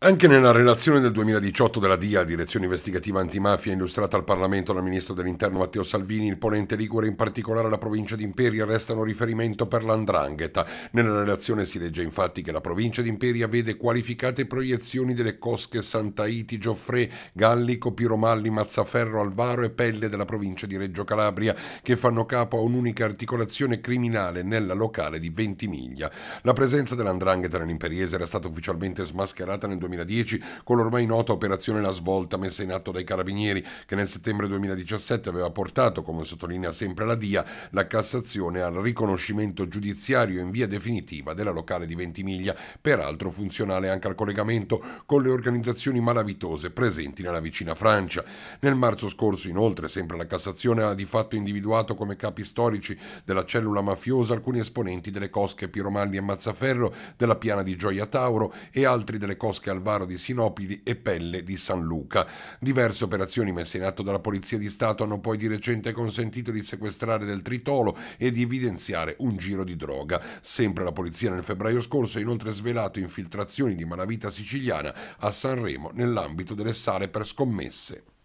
Anche nella relazione del 2018 della DIA, Direzione Investigativa Antimafia, illustrata al Parlamento dal Ministro dell'Interno Matteo Salvini, il ponente Ligure, in particolare la provincia di Imperia, restano riferimento per l'andrangheta. Nella relazione si legge infatti che la provincia di Imperia vede qualificate proiezioni delle cosche Santaiti, Gioffre, Gallico, Piromalli, Mazzaferro, Alvaro e Pelle della provincia di Reggio Calabria, che fanno capo a un'unica articolazione criminale nella locale di Ventimiglia. La presenza dell'andrangheta nell'Imperiese era stata ufficialmente smascherata nel 2018 2010 con l'ormai nota operazione La Svolta messa in atto dai carabinieri che nel settembre 2017 aveva portato, come sottolinea sempre la DIA, la Cassazione al riconoscimento giudiziario in via definitiva della locale di Ventimiglia, peraltro funzionale anche al collegamento con le organizzazioni malavitose presenti nella vicina Francia. Nel marzo scorso, inoltre, sempre la Cassazione ha di fatto individuato come capi storici della cellula mafiosa alcuni esponenti delle cosche Piromalli e Mazzaferro, della piana di Gioia Tauro e altri delle cosche al Alvaro di Sinopidi e Pelle di San Luca. Diverse operazioni messe in atto dalla Polizia di Stato hanno poi di recente consentito di sequestrare del tritolo e di evidenziare un giro di droga. Sempre la Polizia nel febbraio scorso ha inoltre svelato infiltrazioni di malavita siciliana a Sanremo nell'ambito delle sale per scommesse.